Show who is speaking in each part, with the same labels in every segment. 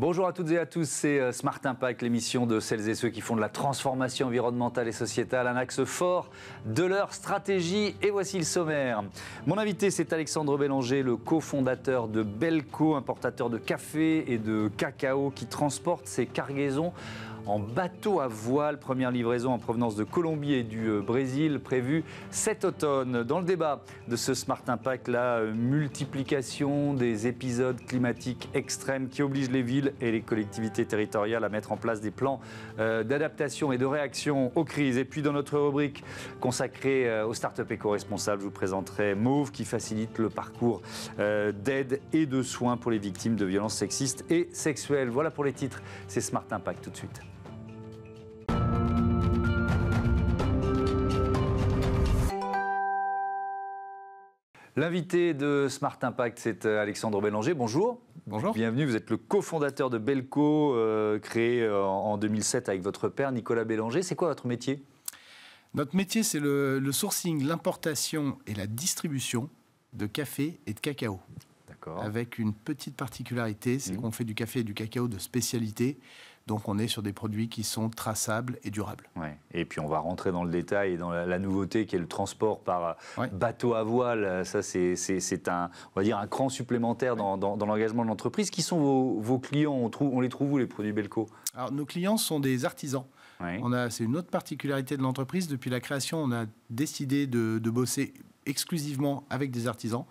Speaker 1: Bonjour à toutes et à tous, c'est euh, Smart Impact, l'émission de celles et ceux qui font de la transformation environnementale et sociétale un axe fort de leur stratégie. Et voici le sommaire. Mon invité, c'est Alexandre Bélanger, le cofondateur de Belco, importateur de café et de cacao qui transporte ses cargaisons en bateau à voile. Première livraison en provenance de Colombie et du euh, Brésil prévue cet automne. Dans le débat de ce Smart Impact, la euh, multiplication des épisodes climatiques extrêmes qui obligent les villes et les collectivités territoriales à mettre en place des plans euh, d'adaptation et de réaction aux crises. Et puis dans notre rubrique consacrée aux startups éco-responsables, je vous présenterai Move qui facilite le parcours d'aide et de soins pour les victimes de violences sexistes et sexuelles. Voilà pour les titres. C'est Smart Impact tout de suite. L'invité de Smart Impact, c'est euh, Alexandre Bélanger. Bonjour. Bonjour. Bienvenue, vous êtes le cofondateur de Belco, euh, créé euh, en 2007 avec votre père Nicolas Bélanger. C'est quoi votre métier
Speaker 2: Notre métier, c'est le, sourcing, l'importation et la distribution de café et de cacao. D'accord. Avec une petite particularité, c'est mmh. qu'on fait du café et du cacao de spécialité donc on est sur des produits qui sont traçables et durables.
Speaker 1: Et puis on va rentrer dans le détail et dans la, nouveauté qui est le transport par euh, bateau à voile. Ça c'est un, va dire un cran supplémentaire dans, l'engagement de l'entreprise. Qui sont vos, clients on, les trouve où les produits Belco Alors nos
Speaker 2: clients sont des artisans. On c'est une autre particularité de l'entreprise. Depuis la création, on a décidé de bosser exclusivement avec des artisans.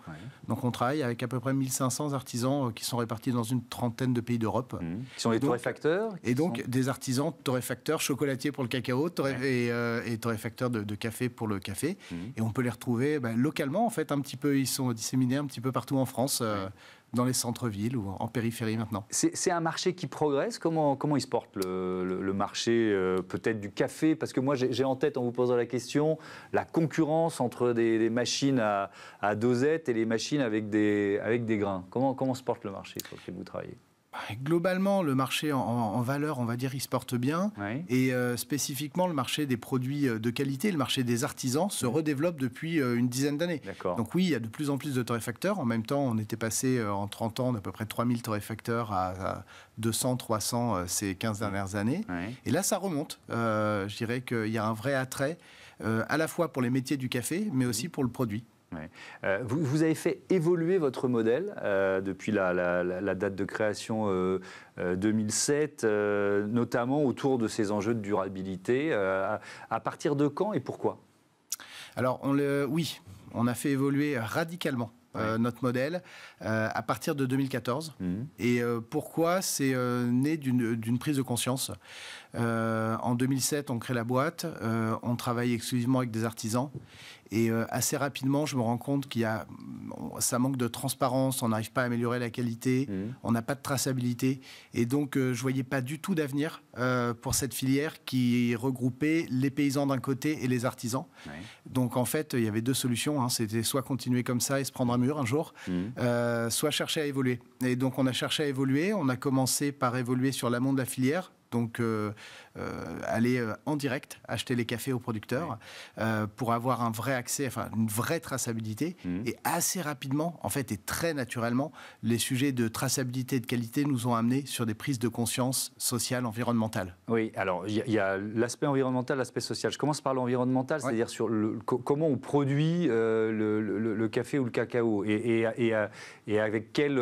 Speaker 2: Donc on travaille avec à peu près 1500 artisans euh, qui sont répartis dans une trentaine de pays d'Europe. Mmh. Qui sont des
Speaker 1: torréfacteurs
Speaker 2: Et donc des artisans torréfacteurs, chocolatiers pour le cacao euh, et, torréfacteurs de, café pour le café. Mmh. Et on peut les retrouver bah, localement en fait un petit peu. Ils sont disséminés un petit peu partout en France. Euh, dans les centres-villes ou en périphérie maintenant. C'est un marché qui progresse Comment, comment il se porte
Speaker 1: le, le, marché euh, peut-être du café Parce que moi j'ai en tête en vous posant la question la concurrence entre des, machines à, à, dosette et les machines avec des, avec des grains. Comment, comment se porte le marché sur lequel vous travaillez
Speaker 2: bah, globalement, le marché en, valeur, on va dire, il se porte bien. Et euh, spécifiquement, le marché des produits euh, de qualité, le marché des artisans se redéveloppe depuis euh, une dizaine d'années. Donc oui, il y a de plus en plus de torréfacteurs. En même temps, on était passé en 30 ans d'à peu près 3000 torréfacteurs à, 200, 300 ces 15 dernières années. Et là, ça remonte. je dirais qu'il y a un vrai attrait, à la fois pour les métiers du café, mais aussi pour le produit. Euh, vous, avez fait évoluer votre modèle
Speaker 1: euh, depuis la, date de création 2007, euh, notamment autour de ces enjeux de durabilité. À, partir de quand et pourquoi
Speaker 2: Alors, on oui, on a fait évoluer radicalement. notre modèle à partir de 2014. Mmh. Et pourquoi C'est né d'une prise de conscience. en 2007, on crée la boîte, on travaille exclusivement avec des artisans. Et euh, assez rapidement, je me rends compte qu'il y a, ça manque de transparence, on n'arrive pas à améliorer la qualité, mmh. on n'a pas de traçabilité. Et donc, je euh, je voyais pas du tout d'avenir euh, pour cette filière qui regroupait les paysans d'un côté et les artisans. Donc, en fait, il y avait deux solutions. Hein. C'était soit continuer comme ça et se prendre un mur un jour, mmh. soit chercher à évoluer. Et donc, on a cherché à évoluer. On a commencé par évoluer sur l'amont de la filière, donc euh, aller euh, en direct acheter les cafés aux producteurs euh, pour avoir un vrai accès, enfin une vraie traçabilité. Mhm. Et assez rapidement, en fait, et très naturellement, les sujets de traçabilité et de qualité nous ont amenés sur des prises de conscience sociale, environnementale.
Speaker 1: Oui, alors il y, a, l'aspect environnemental, l'aspect social. Je commence par l'environnemental, c'est-à-dire sur le, comment on produit le, café ou le cacao et, et, et, avec quels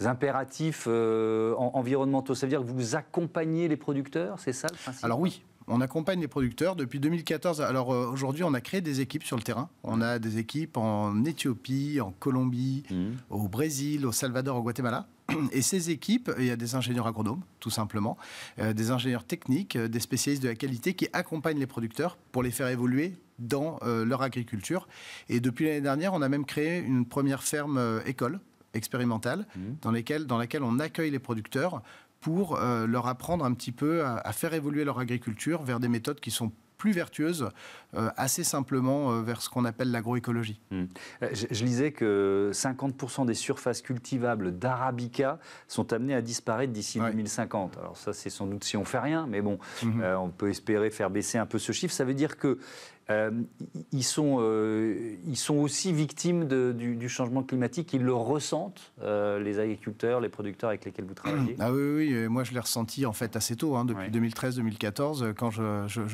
Speaker 1: impératifs environnementaux. Ça veut dire que vous accompagnez les producteurs, c'est ça le alors oui,
Speaker 2: on accompagne les producteurs depuis 2014. Alors euh, aujourd'hui, on a créé des équipes sur le terrain. On a des équipes en Éthiopie, en Colombie, mmh. au Brésil, au Salvador, au Guatemala. Et ces équipes, il y a des ingénieurs agronomes, tout simplement, euh, des ingénieurs techniques, euh, des spécialistes de la qualité qui accompagnent les producteurs pour les faire évoluer dans leur agriculture. Et depuis l'année dernière, on a même créé une première ferme école expérimentale mmh. dans laquelle on accueille les producteurs pour euh, leur apprendre un petit peu à, faire évoluer leur agriculture vers des méthodes qui sont plus vertueuses, euh, assez simplement euh, vers ce qu'on appelle l'agroécologie.
Speaker 1: Hmm. Je, lisais que 50% des surfaces cultivables d'Arabica sont amenées à disparaître d'ici 2050. Alors ça, c'est sans doute si on fait rien, mais bon, mhm. on peut espérer faire baisser un peu ce chiffre. Ça veut dire que euh, ils, sont, euh, ils sont aussi victimes du, changement climatique, ils le ressentent, euh, les agriculteurs, les producteurs avec lesquels vous travaillez
Speaker 2: Ah oui, moi je l'ai ressenti en fait assez tôt, hein, depuis 2013-2014, quand je,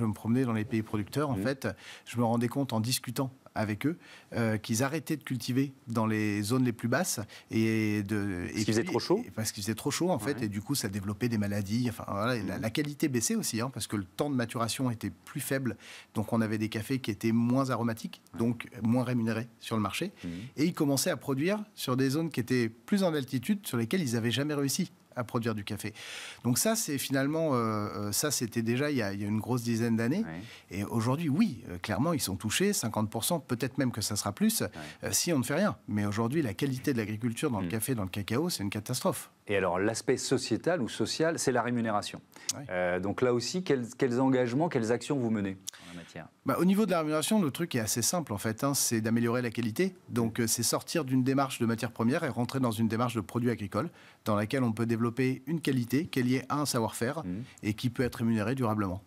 Speaker 2: me promenais dans les pays producteurs, en mmh. fait, je me rendais compte en discutant avec eux, euh, qu'ils arrêtaient de cultiver dans les zones les plus basses. Et de, parce qu'il faisait trop chaud Parce qu'il faisait trop chaud, en fait, et du coup, ça développait des maladies. Enfin, mm. la, qualité baissait aussi, hein, parce que le temps de maturation était plus faible. Donc, on avait des cafés qui étaient moins aromatiques, donc moins rémunérés sur le marché. Mm. Et ils commençaient à produire sur des zones qui étaient plus en altitude, sur lesquelles ils n'avaient jamais réussi à produire du café. Donc ça, c'est finalement, euh, euh, ça c'était déjà il y, a, une grosse dizaine d'années. Et aujourd'hui, oui, euh, clairement, ils sont touchés, 50%, peut-être même que ça sera plus, si on ne fait rien. Mais aujourd'hui, la qualité de l'agriculture dans le mm. café, dans le cacao, c'est une catastrophe.
Speaker 1: Et alors, l'aspect sociétal ou social, c'est la rémunération. donc là aussi, quels engagements, quelles actions vous menez
Speaker 2: bah, au niveau de la rémunération, le truc est assez simple en fait, hein. c'est d'améliorer la qualité. Donc euh, c'est sortir d'une démarche de matière première et rentrer dans une démarche de produits agricoles dans laquelle on peut développer une qualité qui est liée à un savoir-faire mmh. et qui peut être rémunérée durablement.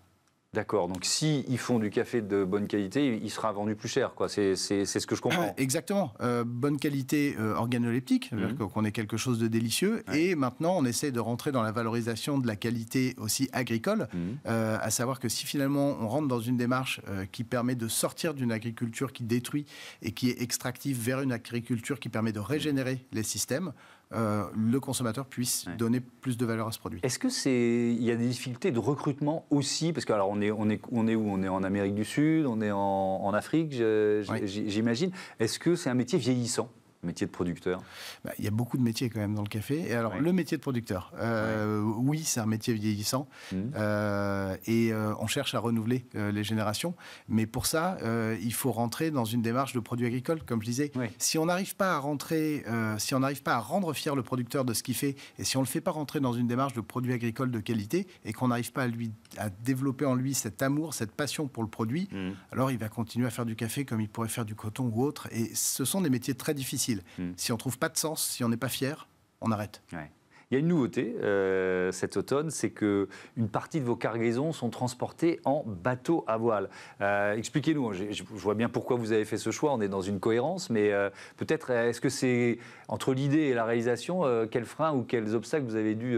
Speaker 1: D'accord, donc si ils font du café de bonne qualité, il sera vendu plus cher, C'est ce que je
Speaker 2: comprends. Exactement. Euh, bonne qualité euh, organoleptique, on -hmm. qu'on quelque chose de délicieux. Et maintenant, on essaie de rentrer dans la valorisation de la qualité aussi agricole, mhm. euh, à savoir que si finalement on rentre dans une démarche qui permet de sortir d'une agriculture qui détruit et qui est extractive vers une agriculture qui permet de régénérer les systèmes, euh, le consommateur puisse donner plus de valeur à ce produit. Est-ce que c'est il y a des difficultés de
Speaker 1: recrutement aussi parce que alors on est on est où on est en Amérique du Sud, on est en, Afrique,
Speaker 2: j'imagine. Est-ce que c'est un métier vieillissant métier de producteur bah, Il y a beaucoup de métiers quand même dans le café. Et alors, le métier de producteur, euh, oui, c'est un métier vieillissant mmh. euh, et euh, on cherche à renouveler les générations. Mais pour ça, il faut rentrer dans une démarche de produits agricoles, comme je disais. Si on n'arrive pas à rentrer, si on n'arrive pas à rendre fier le producteur de ce qu'il fait et si on ne le fait pas rentrer dans une démarche de produits agricoles de qualité et qu'on n'arrive pas à, lui, à développer en lui cet amour, cette passion pour le produit, mmh. alors il va continuer à faire du café comme il pourrait faire du coton ou autre. Et ce sont des métiers très difficiles. Hmm. Si on ne trouve pas de sens, si on n'est pas fier, on arrête.
Speaker 1: Il y a une nouveauté euh, cet automne, c'est que une partie de vos cargaisons sont transportées en bateau à voile. Euh, expliquez-nous. Je, vois bien pourquoi vous avez fait ce choix. On est dans une cohérence, mais euh, peut-être est-ce que c'est entre l'idée et la
Speaker 2: réalisation, quels freins ou quels obstacles vous avez dû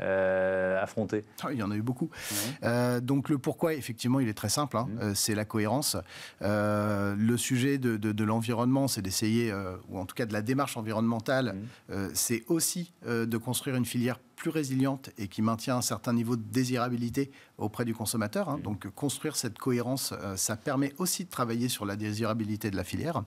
Speaker 2: euh, affronter ah, Il y en a eu beaucoup. Euh, donc le pourquoi, effectivement, il est très simple, hein. mmh. euh, c'est la cohérence. Euh, le sujet de, de, l'environnement, c'est d'essayer, ou en tout cas de la démarche environnementale, mmh. c'est aussi de construire une filière plus résiliente et qui maintient un certain niveau de désirabilité auprès du consommateur. Hein. Mmh. Donc construire cette cohérence, euh, ça permet aussi de travailler sur la désirabilité de la filière.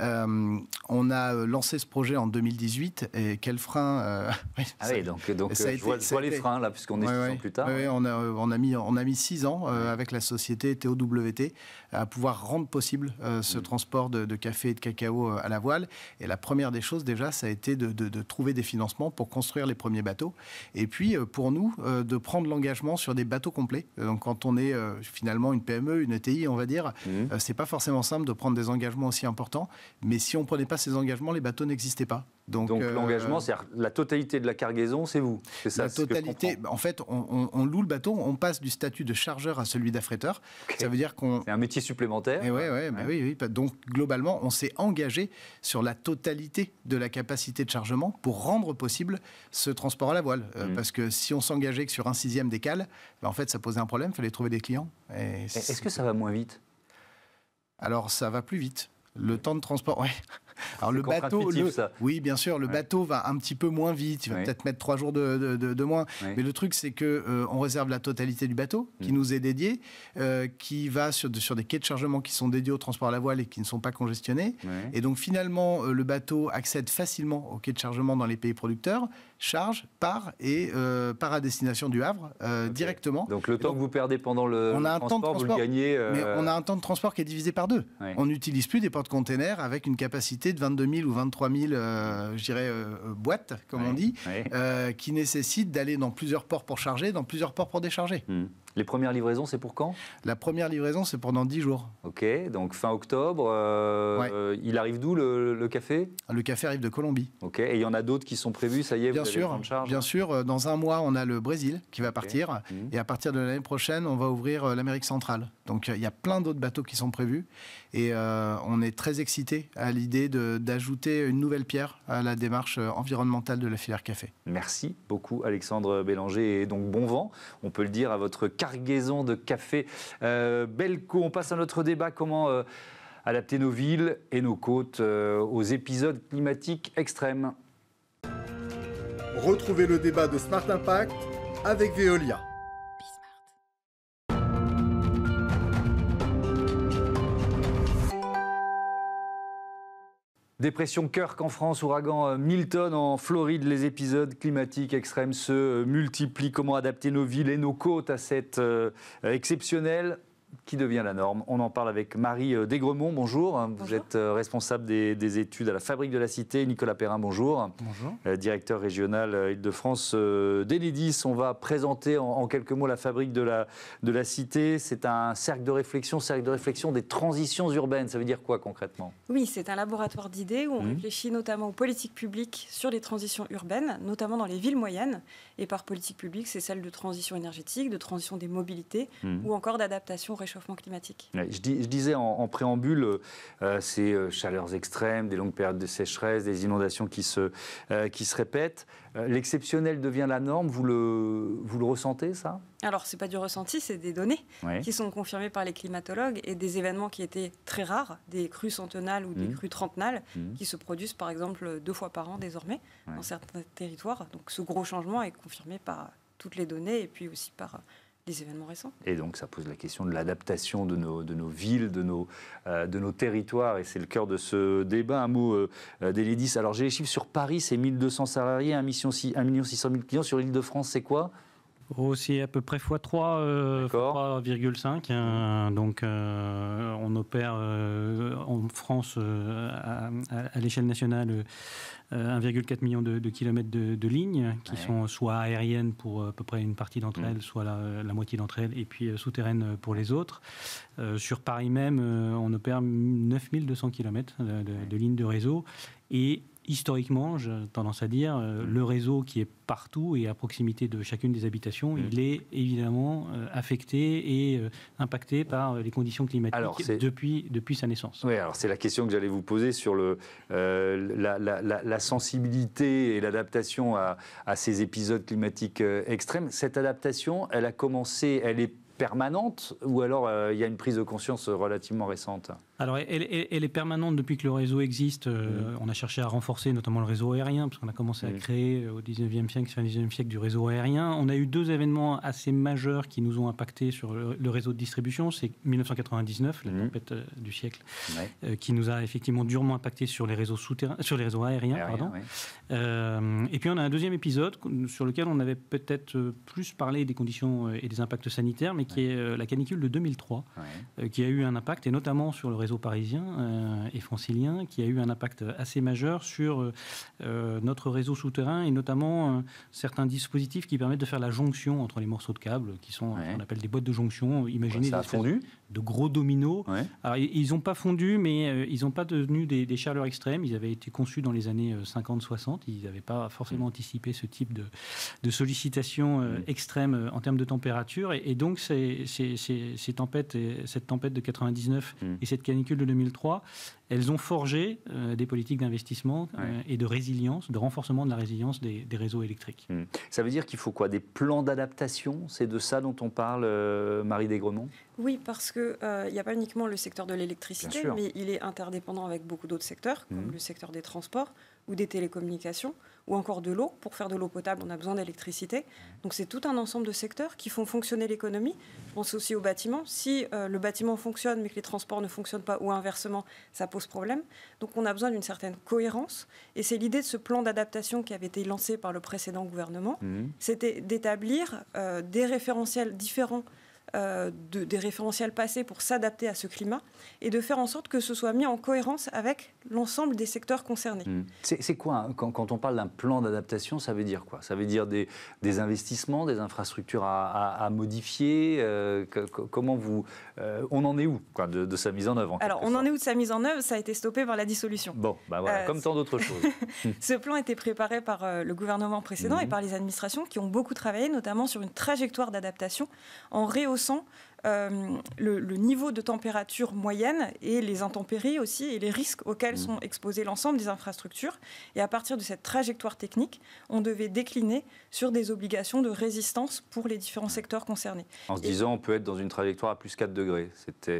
Speaker 2: Euh, on a euh, lancé ce projet en 2018 et quel frein
Speaker 1: Ah oui, donc, donc je, vois, les freins là, puisqu'on est plus tard.
Speaker 2: on, a, mis, on a mis six ans avec la société TOWT à pouvoir rendre possible ce mmh. transport de, café et de cacao à la voile. Et la première des choses déjà, ça a été de trouver des financements pour construire les premiers bateaux. Et puis, euh, pour nous, euh, de prendre l'engagement sur des bateaux complets. Euh, donc, quand on est finalement une PME, une ETI, on va dire, mhm. c'est pas forcément simple de prendre des engagements aussi importants. Mais si on prenait pas ces engagements, les bateaux n'existaient pas. Donc, Donc cest l'engagement, c'est
Speaker 1: la totalité de la cargaison, c'est vous. C'est ça. La totalité.
Speaker 2: en fait, on, loue le bateau, on passe du statut de chargeur à celui d'affréteur. Ça veut dire qu'on. C'est un métier supplémentaire. Et eh bah ouais, oui, oui. Donc globalement, on s'est engagé sur la totalité de la capacité de chargement pour rendre possible ce transport-là voile. Euh, mm. Parce que si on s'engageait que sur un sixième des cales, ben, en fait, ça posait un problème, il fallait trouver des clients. Est-ce que ça va moins vite Alors, ça va plus vite. Le temps de transport, ouais. Alors le bateau, oui bien sûr, le bateau va un petit peu moins vite, il va peut-être mettre trois jours de, moins. Mais le truc c'est que euh, on réserve la totalité du bateau qui mm. nous est dédié, euh, qui va sur, sur, des quais de chargement qui sont dédiés au transport à la voile et qui ne sont pas congestionnés. Et donc finalement le bateau accède facilement aux quais de chargement dans les pays producteurs charge, part et par euh, part à destination du Havre euh, directement. Donc le temps que vous perdez pendant le on a transport, temps euh, Mais on a un temps de transport qui est divisé par deux. On n'utilise plus des porte-containers avec une capacité de 22 000 ou 23 000, je dirais, boîtes, comme on dit, qui nécessite d'aller dans plusieurs ports pour charger, dans plusieurs ports pour décharger. Hmm. Les premières livraisons, c'est pour quand La première livraison, c'est pendant 10 jours. Ok, donc fin
Speaker 1: octobre. Euh, il arrive d'où le, café Le café arrive de Colombie. Ok, et il y en a d'autres qui sont prévus, ça y est, bien vous sûr, charge
Speaker 2: Bien sûr, euh, dans un mois, on a le Brésil qui va partir. Mhm. Et à partir de l'année prochaine, on va ouvrir euh, l'Amérique centrale. Donc il y a plein d'autres bateaux qui sont prévus. Et euh, on est très excités à l'idée d'ajouter une nouvelle pierre à la démarche euh, environnementale de la filière café.
Speaker 1: Merci beaucoup Alexandre Bélanger et donc bon vent, on peut le dire, à votre cargaison de café. Euh, Belco, on passe à notre débat, comment euh, adapter nos villes et nos côtes aux épisodes climatiques extrêmes
Speaker 2: Retrouvez le débat de Smart Impact avec Veolia.
Speaker 1: Dépression Kirk en France, ouragan euh, Milton en Floride, les épisodes climatiques extrêmes se euh, multiplient. Comment adapter nos villes et nos côtes à cette euh, exceptionnelle qui devient la norme. On en parle avec Marie euh, Desgremont, bonjour. Vous êtes euh, responsable des, études à la Fabrique de la Cité. Nicolas Perrin, bonjour. Bonjour. Euh, directeur régional Île-de-France d'Enedis. On va présenter en, quelques mots la Fabrique de la, de la Cité. C'est un cercle de réflexion, cercle de réflexion des transitions urbaines. Ça veut dire quoi concrètement
Speaker 3: Oui, c'est un laboratoire d'idées où on réfléchit notamment aux politiques publiques sur les transitions urbaines, notamment dans les villes moyennes. Et par politique publique, c'est celle de transition énergétique, de transition des mobilités hmm. ou encore d'adaptation réchauffement climatique.
Speaker 1: je, disais en, préambule, euh, ces euh, chaleurs extrêmes, des longues périodes de sécheresse, des inondations qui se, euh, qui se répètent, l'exceptionnel devient la norme, vous le, vous le ressentez ça
Speaker 3: alors, ce n'est pas du ressenti, c'est des données qui sont confirmées par les climatologues et des événements qui étaient très rares, des crues centenales ou des mmh. crues trentenales, mmh. qui se produisent par exemple deux fois par an désormais dans certains territoires. Donc, ce gros changement est confirmé par toutes les données et puis aussi par événements récents.
Speaker 1: Et donc ça pose la question de l'adaptation de nos, de nos villes, de nos, euh, de nos territoires, et c'est le cœur de ce débat. Un mot euh, euh Alors j'ai les chiffres sur Paris, c'est 1200 salariés, 1 600 000 clients. Sur l'île de France, c'est quoi oh, c'est à peu près
Speaker 4: x3, 3,5. Euh, hein. donc, on opère en France à l'échelle nationale 1,4 euh, million de, kilomètres de, lignes qui sont soit aériennes pour euh, à peu près une partie d'entre mm. elles, soit euh, la, moitié d'entre elles, et puis souterraines pour les autres. sur Paris même, on opère 9200 km de, de lignes de réseau. Et historiquement, j'ai tendance à dire, euh, le réseau qui est partout et à proximité de chacune des habitations, mm. il est évidemment euh, affecté et euh, impacté par les conditions climatiques depuis, sa
Speaker 1: naissance. alors c'est la question que j'allais vous poser sur la, sensibilité et l'adaptation à, ces épisodes climatiques extrêmes. Cette adaptation, elle a commencé, elle est permanente ou alors il y a une prise de conscience relativement récente
Speaker 4: alors, elle, est permanente depuis que le réseau existe. Euh, mmh. On a cherché à renforcer notamment le réseau aérien, parce qu'on a commencé à mmh. créer euh, au 19e siècle, 19e siècle, du réseau aérien. On a eu deux événements assez majeurs qui nous ont impactés sur le, réseau de distribution. C'est 1999, la mmh. tempête euh, du siècle, qui nous a effectivement durement impacté sur les réseaux, souterrains, sur les réseaux aériens. et puis, on a un deuxième épisode sur lequel on avait peut-être plus parlé des conditions et des impacts sanitaires, mais qui est la canicule de 2003, qui a eu un impact, et notamment sur le réseau parisien euh, et francilien qui a eu un impact assez majeur sur euh, notre réseau souterrain et notamment euh, certains dispositifs qui permettent de faire la jonction entre les morceaux de câbles qui sont, on appelle des boîtes de jonction. Imaginez Ça de gros dominos. ils n'ont pas fondu, mais ils n'ont pas devenu des, chaleurs extrêmes. Ils avaient été conçus dans les années 50-60. Ils n'avaient pas forcément mm. anticipé ce type de, sollicitations mm. extrêmes en termes de température. Et, donc, ces, ces, tempêtes, cette tempête de 99 mm. et cette de 2003, elles ont forgé euh, des politiques d'investissement euh, et de résilience, de renforcement de la résilience des, réseaux électriques.
Speaker 1: Hmm. Ça veut dire qu'il faut quoi Des plans d'adaptation C'est de ça dont on parle, euh, Marie Desgremont
Speaker 3: Oui, parce qu'il n'y a pas uniquement le secteur de l'électricité, mais il est interdépendant avec beaucoup d'autres secteurs, comme hmm. le secteur des transports, ou des télécommunications, ou encore de l'eau. Pour faire de l'eau potable, on a besoin d'électricité. Donc c'est tout un ensemble de secteurs qui font fonctionner l'économie. Je pense aussi au bâtiment. Si euh, le bâtiment fonctionne mais que les transports ne fonctionnent pas ou inversement, ça pose problème. Donc on a besoin d'une certaine cohérence. Et c'est l'idée de ce plan d'adaptation qui avait été lancé par le précédent gouvernement. Mmh. C'était d'établir euh, des référentiels différents euh, de, des référentiels passés pour s'adapter à ce climat et de faire en sorte que ce soit mis en cohérence avec l'ensemble des secteurs concernés. Hmm.
Speaker 1: C'est quoi, hein, quand, on parle d'un plan d'adaptation, ça veut dire quoi Ça veut dire des, investissements, des infrastructures à, modifier euh, Comment vous. Euh, on en est où quoi, de, sa mise en œuvre
Speaker 3: Alors, on en est où de sa mise en œuvre Ça a été stoppé par la dissolution. Bon, bah voilà, comme tant
Speaker 1: d'autres choses.
Speaker 3: Hmm. ce plan a été préparé par le gouvernement précédent et hmm. par les administrations qui ont beaucoup travaillé, notamment sur une trajectoire d'adaptation en rehaussant sont euh, le, niveau de température moyenne et les intempéries aussi et les risques auxquels mmh. sont exposés l'ensemble des infrastructures. Et à partir de cette trajectoire technique, on devait décliner sur des obligations de résistance pour les différents mmh. secteurs concernés.
Speaker 1: En se disant, on peut être dans une trajectoire à plus 4 degrés.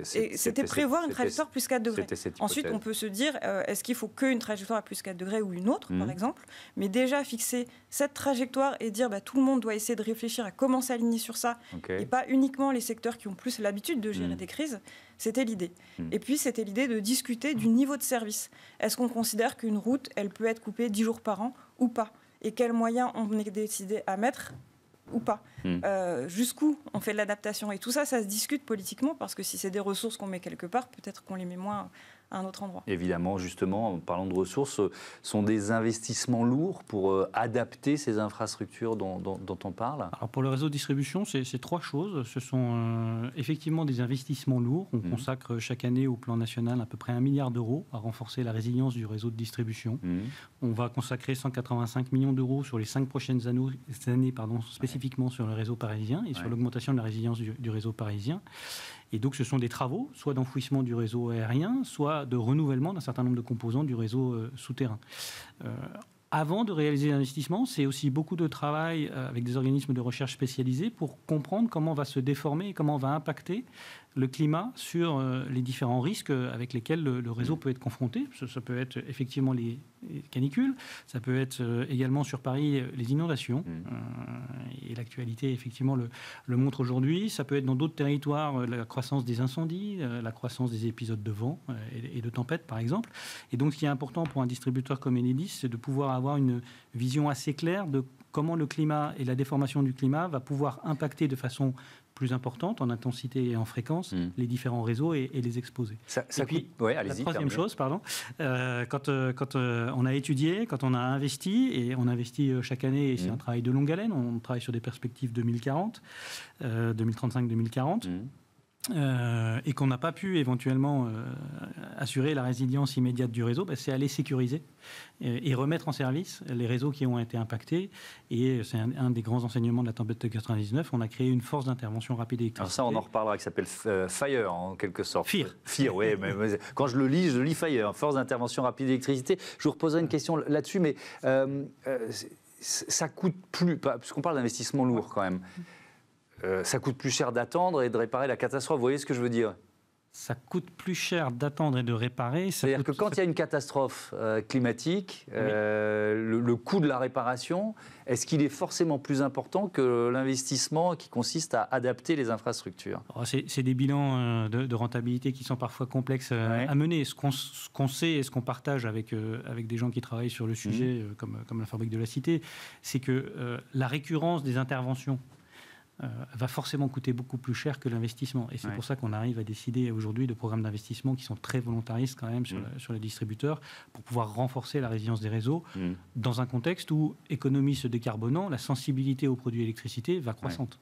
Speaker 1: C'était prévoir une trajectoire
Speaker 3: plus 4 degrés. Ensuite, on peut se dire, euh, est-ce qu'il faut qu'une trajectoire à plus 4 degrés ou une autre, par mmh. exemple Mais déjà fixer cette trajectoire et dire, bah, tout le monde doit essayer de réfléchir à comment s'aligner sur ça, et pas uniquement les secteurs qui ont plus l'habitude de gérer mm. des crises. C'était l'idée. Mm. Et puis, c'était l'idée de discuter du mm. niveau de service. Est-ce qu'on considère qu'une route, elle peut être coupée 10 jours par an ou pas Et quels moyens on est décidé à mettre ou pas euh, Jusqu'où on fait de l'adaptation Et tout ça, ça se discute politiquement parce que si c'est des ressources qu'on met quelque part, peut-être qu'on les met moins à un autre endroit.
Speaker 1: Évidemment, justement, en parlant de ressources, euh, sont des investissements lourds pour euh, adapter ces infrastructures dont, on parle Alors pour le réseau de distribution, c'est trois
Speaker 4: choses. Ce sont euh, effectivement des investissements lourds. On mhm. consacre chaque année au plan national à peu près un milliard d'euros à renforcer la résilience du réseau de distribution. Mhm. On va consacrer 185 millions d'euros sur les cinq prochaines années, pardon, spécifiquement sur le réseau parisien et sur l'augmentation de la résilience du réseau parisien. Et donc, ce sont des travaux, soit d'enfouissement du réseau aérien, soit de renouvellement d'un certain nombre de composants du réseau euh, souterrain. Euh, avant de réaliser l'investissement, c'est aussi beaucoup de travail euh, avec des organismes de recherche spécialisés pour comprendre comment va se déformer et comment va impacter le climat sur euh, les différents risques euh, avec lesquels le, réseau mm. peut être confronté. Ça, peut être effectivement les canicules, ça peut être euh, également sur Paris les inondations. Mm. et l'actualité, effectivement, le, le montre aujourd'hui. Ça peut être dans d'autres territoires la croissance des incendies, la croissance des épisodes de vent et, de tempête, par exemple. Et donc, ce qui est important pour un distributeur comme Enedis, c'est de pouvoir avoir une vision assez claire de comment le climat et la déformation du climat va pouvoir impacter de façon plus importante en intensité et en fréquence hmm. les différents réseaux et, les exposer.
Speaker 1: Ça, ça et puis, la
Speaker 4: troisième chose, pardon, euh, quand, euh, quand euh, on a étudié, quand on a investi, et on investit chaque année, et c'est hmm. un travail de longue haleine, on travaille sur des perspectives 2040, 2035-2040. Euh, et qu'on n'a pas pu éventuellement euh, assurer la résilience immédiate du réseau, ben, c'est aller sécuriser euh, et, remettre en service les réseaux qui ont été impactés. Et c'est un, des grands enseignements de la tempête de 99. On a créé une force d'intervention
Speaker 1: rapide électrique. Alors ça, on en reparlera, qui s'appelle Fire en quelque sorte. Fire. Fire, oui. mais, quand je le lis, je lis Fire, hein, force d'intervention rapide électricité. Je vous reposerai une question là-dessus, mais ça coûte plus, parce qu'on parle d'investissement lourd quand même. Euh, ça coûte plus cher d'attendre et de réparer la catastrophe. Vous voyez ce que je veux dire ça coûte plus cher d'attendre et de réparer. C'est-à-dire que quand il y a une catastrophe euh, climatique, euh, le, coût de la réparation, est-ce qu'il est forcément plus important que l'investissement qui consiste à adapter les infrastructures
Speaker 4: oh, C'est des bilans de, rentabilité qui sont parfois complexes à mener. Ce qu'on sait et ce qu'on partage avec, avec des gens qui travaillent sur le mmh. sujet, comme, comme la Fabrique de la Cité, c'est que la récurrence des interventions euh, va forcément coûter beaucoup plus cher que l'investissement. Et c'est pour ça qu'on arrive à décider aujourd'hui de programmes d'investissement qui sont très volontaristes quand même sur, mm. sur, les distributeurs pour pouvoir renforcer la résilience des réseaux mm. dans un contexte où, économie se décarbonant, la sensibilité aux produits électricité va croissante.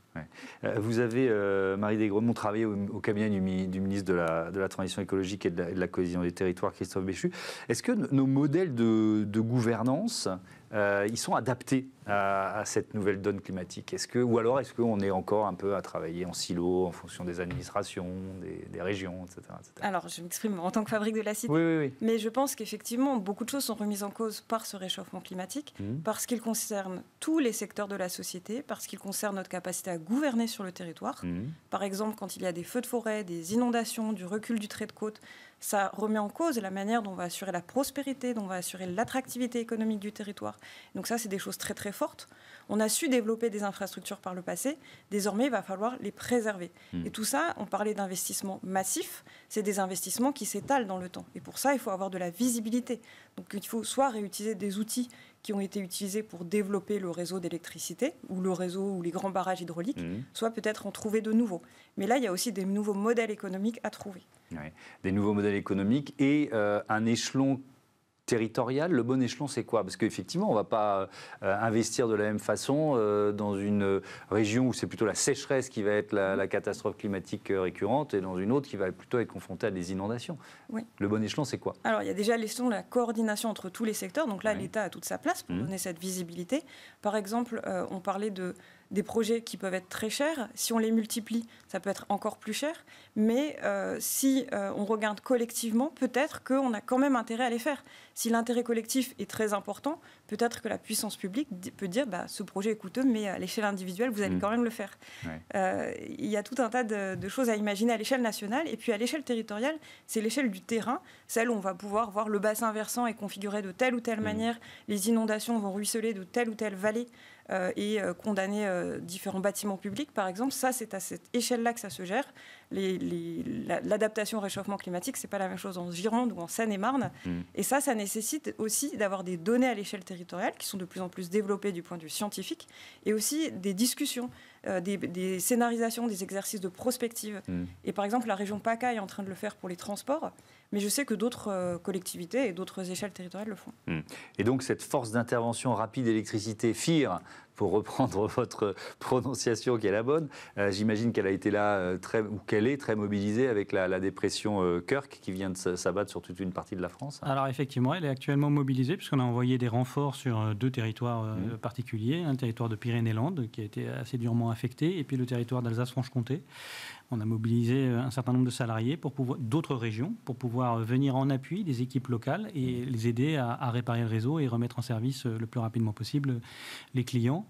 Speaker 1: Euh, vous avez, euh, Marie Desgremont, travaillé au, cabinet du, ministre de la, Transition écologique et de la, cohésion des territoires, Christophe Béchu. Est-ce que nos modèles de, de gouvernance euh, ils sont adaptés à, cette nouvelle donne climatique est -ce que, Ou alors est-ce qu'on est encore un peu à travailler en silo en fonction des administrations, des, régions, etc.,
Speaker 3: Alors je m'exprime en tant que fabrique de la cité, mais je pense qu'effectivement beaucoup de choses sont remises en cause par ce réchauffement climatique, mmh. parce qu'il concerne tous les secteurs de la société, parce qu'il concerne notre capacité à gouverner sur le territoire. Mmh. Par exemple, quand il y a des feux de forêt, des inondations, du recul du trait de côte, ça remet en cause la manière dont on va assurer la prospérité, dont on va assurer l'attractivité économique du territoire. Donc ça, c'est des choses très très fortes. On a su développer des infrastructures par le passé. Désormais, il va falloir les préserver. Hmm. Et tout ça, on parlait d'investissements massifs. C'est des investissements qui s'étalent dans le temps. Et pour ça, il faut avoir de la visibilité. Donc il faut soit réutiliser des outils qui ont été utilisés pour développer le réseau d'électricité ou le réseau ou les grands barrages hydrauliques, hmm. soit peut-être en trouver de nouveaux. Mais là, il y a aussi des nouveaux modèles économiques à trouver.
Speaker 1: Des nouveaux modèles économiques et euh, un échelon territorial, le bon échelon, c'est quoi Parce qu'effectivement, on ne va pas euh, investir de la même façon euh, dans une région où c'est plutôt la sécheresse qui va être la, catastrophe climatique récurrente et dans une autre qui va plutôt être confrontée à des inondations. Le bon échelon, c'est quoi
Speaker 3: Alors, il y a déjà l'échelon de la coordination entre tous les secteurs. Donc là, l'État a toute sa place pour mmh. donner cette visibilité. Par exemple, on parlait de des projets qui peuvent être très chers, si on les multiplie, ça peut être encore plus cher. Mais euh, si euh, on regarde collectivement, peut-être qu'on a quand même intérêt à les faire. Si l'intérêt collectif est très important, peut-être que la puissance publique peut dire bah, ce projet est coûteux, mais à l'échelle individuelle, vous allez mm. quand même le faire. Euh, il y a tout un tas de, choses à imaginer à l'échelle nationale. Et puis à l'échelle territoriale, c'est l'échelle du terrain, celle où on va pouvoir voir le bassin versant est configuré de telle ou telle mm. manière, les inondations vont ruisseler de telle ou telle vallée et condamner différents bâtiments publics, par exemple. Ça, c'est à cette échelle là que ça se gère. L'adaptation au réchauffement climatique, c'est pas la même chose en Gironde ou en Seine-et-Marne. Mm. Et ça, ça nécessite aussi d'avoir des données à l'échelle territoriale qui sont de plus en plus développées du point de vue scientifique et aussi des discussions. Euh, des, scénarisations, des exercices de prospective. Mm. Et par exemple, la région PACA est en train de le faire pour les transports. Mais je sais que d'autres euh, collectivités et d'autres échelles territoriales le font.
Speaker 1: Hmm. Et donc cette force d'intervention rapide électricité, FIR, pour reprendre votre prononciation qui est la bonne, euh, j'imagine qu'elle a été là, euh, ou qu'elle est très mobilisée avec la, dépression Kirk qui vient de s'abattre sur toute une partie de la France.
Speaker 4: Alors effectivement, elle est actuellement mobilisée puisqu'on a envoyé des renforts sur deux territoires hmm. particuliers, un territoire de Pyrénées-Landes qui a été assez durement affecté et puis le territoire d'Alsace-Franche-Comté. On a mobilisé euh, un certain nombre de salariés pour pouvoir d'autres régions pour pouvoir euh, venir en appui des équipes locales et les aider à, réparer le réseau et remettre en service euh, le plus rapidement possible les clients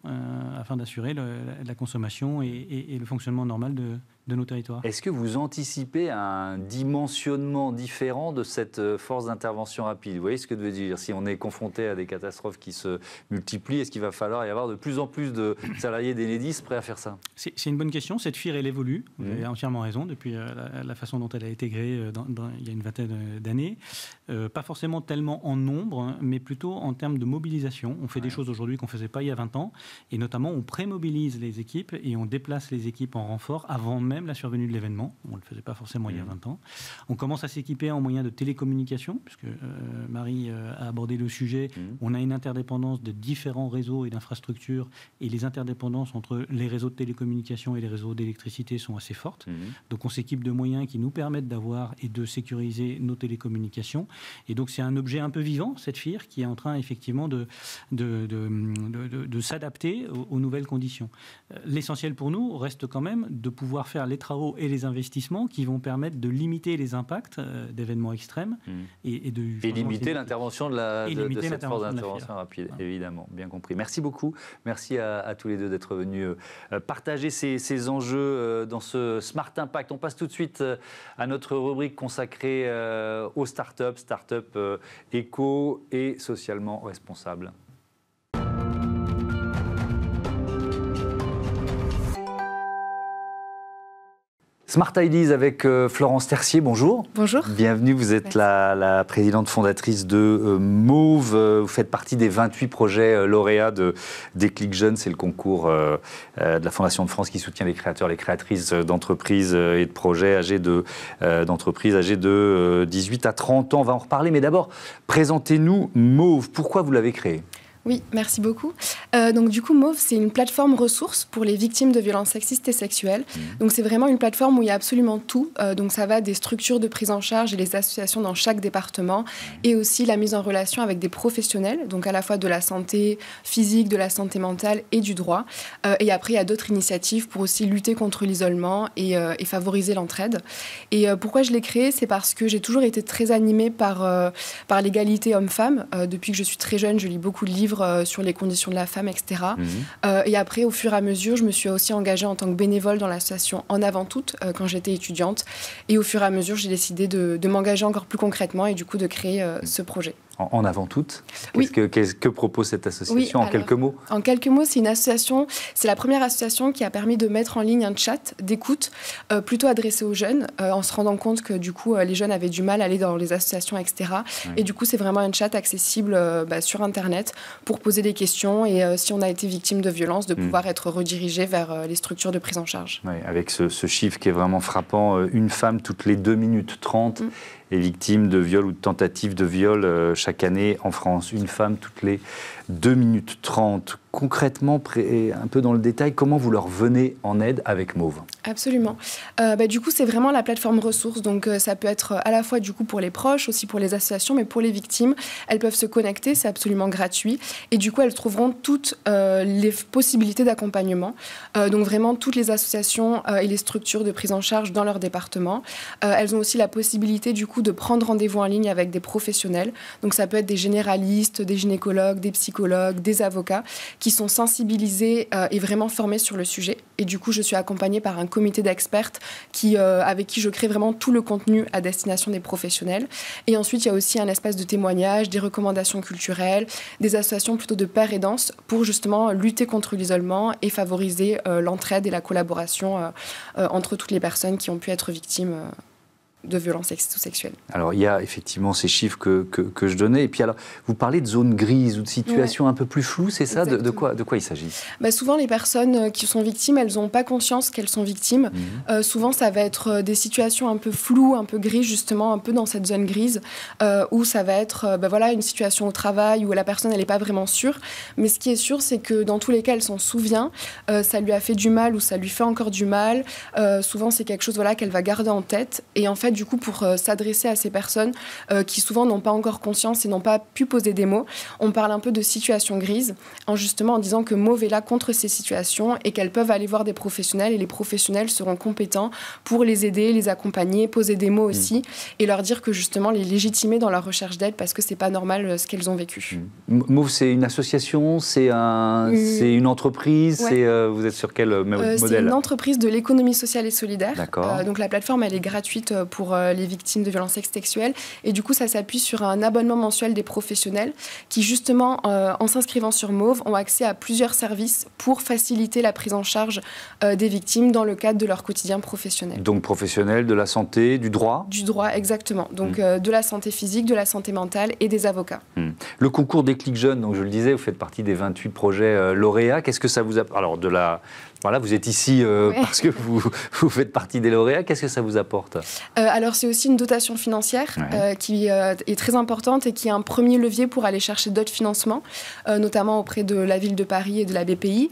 Speaker 4: afin d'assurer la consommation et le fonctionnement normal de, de nos territoires.
Speaker 1: Est-ce que vous anticipez un dimensionnement différent de cette euh, force d'intervention rapide Vous voyez ce que je veux dire Si on est confronté à des catastrophes qui se multiplient, est-ce qu'il va falloir y avoir de plus en plus de salariés d'Enedis prêts à faire ça
Speaker 4: C'est une bonne question. Cette FIR, elle évolue. Vous mmh. avez entièrement raison. Depuis euh, la, façon dont elle a été créée euh, il y a une vingtaine d'années, pas forcément tellement en nombre, hein, mais plutôt en termes de mobilisation. On fait des choses aujourd'hui qu'on ne faisait pas il y a 20 ans. Et notamment, on prémobilise les équipes et on déplace les équipes en renfort avant même la survenue de l'événement. On ne le faisait pas forcément il y a 20 mmh. ans. On commence à s'équiper en moyens de télécommunication, puisque euh, Marie euh, a abordé le sujet. Mmh. On a une interdépendance de différents réseaux et d'infrastructures, et les interdépendances entre les réseaux de télécommunication et les réseaux d'électricité sont assez fortes. Mmh. Donc on s'équipe de moyens qui nous permettent d'avoir et de sécuriser nos télécommunications. Et donc c'est un objet un peu vivant, cette FIR, qui est en train effectivement de, de, de, s'adapter aux, aux nouvelles conditions. Euh, l'essentiel pour nous reste quand même de pouvoir faire les travaux et les investissements qui vont permettre de limiter les impacts euh, d'événements extrêmes mmh. et, de limiter l'intervention
Speaker 1: de, la, de, cette force d'intervention rapide, évidemment, bien compris. Merci beaucoup, merci à, tous les deux d'être venus euh, euh, partager ces, ces enjeux dans ce Smart Impact. On passe tout de suite à notre rubrique consacrée aux startups, startups éco et socialement responsables. Smart Ideas avec euh, Florence Tercier, bonjour. Bonjour. Bienvenue, vous êtes la, présidente fondatrice de euh, Move. Euh, vous faites partie des 28 projets lauréats de Déclic Jeunes. C'est le concours de la Fondation de France qui soutient les créateurs, les créatrices d'entreprises et de projets âgés de, d'entreprises âgées de 18 à 30 ans. On va en reparler, mais d'abord, présentez-nous Move. Pourquoi vous l'avez créé
Speaker 5: oui, merci beaucoup. Euh, donc du coup, MAUVE, c'est une plateforme ressource pour les victimes de violences sexistes et sexuelles. Mhm. Donc c'est vraiment une plateforme où il y a absolument tout. Euh, donc ça va des structures de prise en charge et les associations dans chaque département mhm. et aussi la mise en relation avec des professionnels, donc à la fois de la santé physique, de la santé mentale et du droit. Euh, et après, il y a d'autres initiatives pour aussi lutter contre l'isolement et, favoriser l'entraide. Et pourquoi je l'ai créée C'est parce que j'ai toujours été très animée par, par l'égalité homme-femme. depuis que je suis très jeune, je lis beaucoup de livres euh, sur les conditions de la femme, etc. Mhm. Euh, et après, au fur et à mesure, je me suis aussi engagée en tant que bénévole dans l'association En Avant Toute euh, quand j'étais étudiante. Et au fur et à mesure, j'ai décidé de m'engager encore plus concrètement et du coup de créer mhm. ce projet
Speaker 1: en avant toute. Oui. que, propose cette association en quelques mots
Speaker 5: En quelques mots, c'est une association, c'est la première association qui a permis de mettre en ligne un chat d'écoute euh, plutôt adressé aux jeunes, euh, en se rendant compte que du coup, euh, les jeunes avaient du mal à aller dans les associations, etc. Et du coup, c'est vraiment un chat accessible bah, sur Internet pour poser des questions et si on a été victime de violence, de hmm. pouvoir être redirigé vers les structures de prise en charge.
Speaker 1: avec ce, chiffre qui est vraiment frappant, une femme toutes les 2 minutes 30 les victimes de viol ou de tentative de viol euh, chaque année en France. Une femme toutes les 2 minutes 30. Concrètement, un peu dans le détail, comment vous leur venez en aide avec Mauve
Speaker 5: Absolument. Euh, bah, du coup, c'est vraiment la plateforme ressources. Donc, euh, ça peut être euh, à la fois du coup pour les proches, aussi pour les associations, mais pour les victimes, elles peuvent se connecter. C'est absolument gratuit. Et du coup, elles trouveront toutes les possibilités d'accompagnement. donc, vraiment toutes les associations et les structures de prise en charge dans leur département. elles ont aussi la possibilité du coup de prendre rendez-vous en ligne avec des professionnels. Donc, ça peut être des généralistes, des gynécologues, des psychologues psychologues, des avocats qui sont sensibilisés euh, et vraiment formés sur le sujet. Et du coup, je suis accompagnée par un comité d'expertes qui, euh, avec qui je crée vraiment tout le contenu à destination des professionnels. Et ensuite, il y a aussi un espace de témoignages des recommandations culturelles, des associations plutôt de père et danse pour justement lutter contre l'isolement et favoriser euh, l'entraide et la collaboration entre toutes les personnes qui ont pu être victimes de violences sexuelles.
Speaker 1: Alors, il y a effectivement ces chiffres que, que, je donnais. Et puis, alors, vous parlez de zones grises ou de situations un peu plus floues, c'est ça de, quoi, de quoi il s'agit
Speaker 5: bah, Souvent, les personnes euh, qui sont victimes, elles n'ont pas conscience qu'elles sont victimes. Mhm. Euh, souvent, ça va être euh, des situations un peu floues, un peu grises, justement, un peu dans cette zone grise, où ça va être bah, voilà, une situation au travail où la personne, elle n'est pas vraiment sûre. Mais ce qui est sûr, c'est que dans tous les cas, elle s'en souvient. ça lui a fait du mal ou ça lui fait encore du mal. souvent, c'est quelque chose voilà, qu'elle va garder en tête. Et en fait, du coup, pour euh, s'adresser à ces personnes euh, qui souvent n'ont pas encore conscience et n'ont pas pu poser des mots, on parle un peu de situation grise, en justement en disant que Mauve est là contre ces situations et qu'elles peuvent aller voir des professionnels et les professionnels seront compétents pour les aider, les accompagner, poser des mots mm. aussi et leur dire que justement les légitimer dans leur recherche d'aide parce que c'est pas normal euh, ce qu'elles ont vécu.
Speaker 1: Mmh. Mauve, c'est une association, c'est un, c'est une entreprise, c'est vous êtes sur quel modèle C'est une
Speaker 5: entreprise de l'économie sociale et solidaire. donc la plateforme elle est gratuite pour pour euh, les victimes de violences sexuelles. Et du coup, ça s'appuie sur un abonnement mensuel des professionnels qui, justement, euh, en s'inscrivant sur Mauve, ont accès à plusieurs services pour faciliter la prise en charge euh, des victimes dans le cadre de leur quotidien professionnel.
Speaker 1: Donc professionnels de la santé, du droit
Speaker 5: Du droit, exactement. Donc mm. de la santé physique, de la santé mentale et des avocats.
Speaker 1: Mm. Le concours des clics jeunes, donc je le disais, vous faites partie des 28 projets lauréats. Qu'est-ce que ça vous a... Alors de la voilà, vous êtes ici euh, parce que vous, faites partie des lauréats. Qu'est-ce que ça vous apporte euh,
Speaker 5: Alors, c'est aussi une dotation financière euh, qui est très importante et qui est un premier levier pour aller chercher d'autres financements, notamment auprès de la ville de Paris et de la BPI.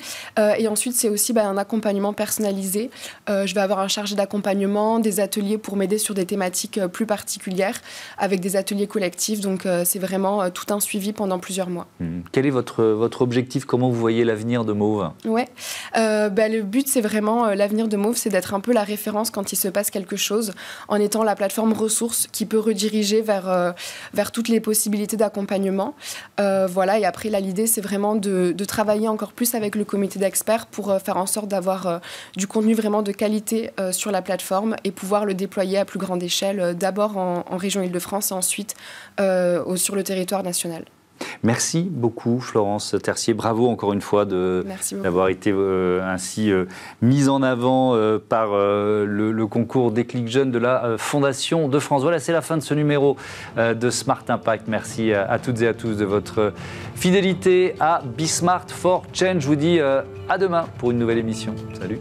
Speaker 5: et ensuite, c'est aussi bah, un accompagnement personnalisé. je vais avoir un chargé d'accompagnement, des ateliers pour m'aider sur des thématiques plus particulières, avec des ateliers collectifs. Donc, c'est vraiment tout un suivi pendant plusieurs mois.
Speaker 1: Hmm. Quel est votre, votre objectif Comment vous voyez l'avenir de Mauve
Speaker 5: Ouais bah, le but, c'est vraiment euh, l'avenir de Move, c'est d'être un peu la référence quand il se passe quelque chose, en étant la plateforme ressource qui peut rediriger vers, euh, toutes les possibilités d'accompagnement. Euh, voilà, et après, l'idée, c'est vraiment de, travailler encore plus avec le comité d'experts pour faire en sorte d'avoir du contenu vraiment de qualité sur la plateforme et pouvoir le déployer à plus grande échelle, d'abord en, en, région Île-de-France et ensuite sur le territoire national.
Speaker 1: Merci beaucoup Florence Tercier. Bravo encore une fois d'avoir été euh, ainsi euh, mise en avant euh, par le, concours Déclic Jeune de la Fondation de France. Voilà, c'est la fin de ce numéro de Smart Impact. Merci à, toutes et à tous de votre fidélité à Smart for Change. Je vous dis à demain pour une nouvelle émission. Salut.